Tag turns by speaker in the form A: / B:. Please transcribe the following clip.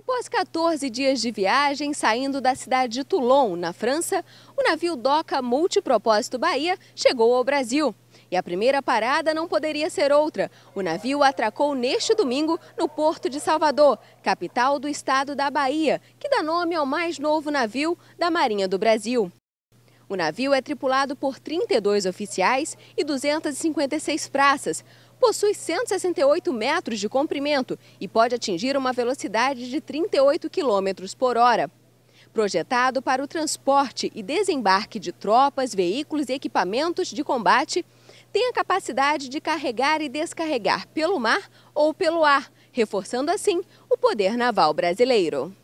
A: Após 14 dias de viagem, saindo da cidade de Toulon, na França, o navio Doca Multipropósito Bahia chegou ao Brasil. E a primeira parada não poderia ser outra. O navio atracou neste domingo no Porto de Salvador, capital do estado da Bahia, que dá nome ao mais novo navio da Marinha do Brasil. O navio é tripulado por 32 oficiais e 256 praças possui 168 metros de comprimento e pode atingir uma velocidade de 38 km por hora. Projetado para o transporte e desembarque de tropas, veículos e equipamentos de combate, tem a capacidade de carregar e descarregar pelo mar ou pelo ar, reforçando assim o poder naval brasileiro.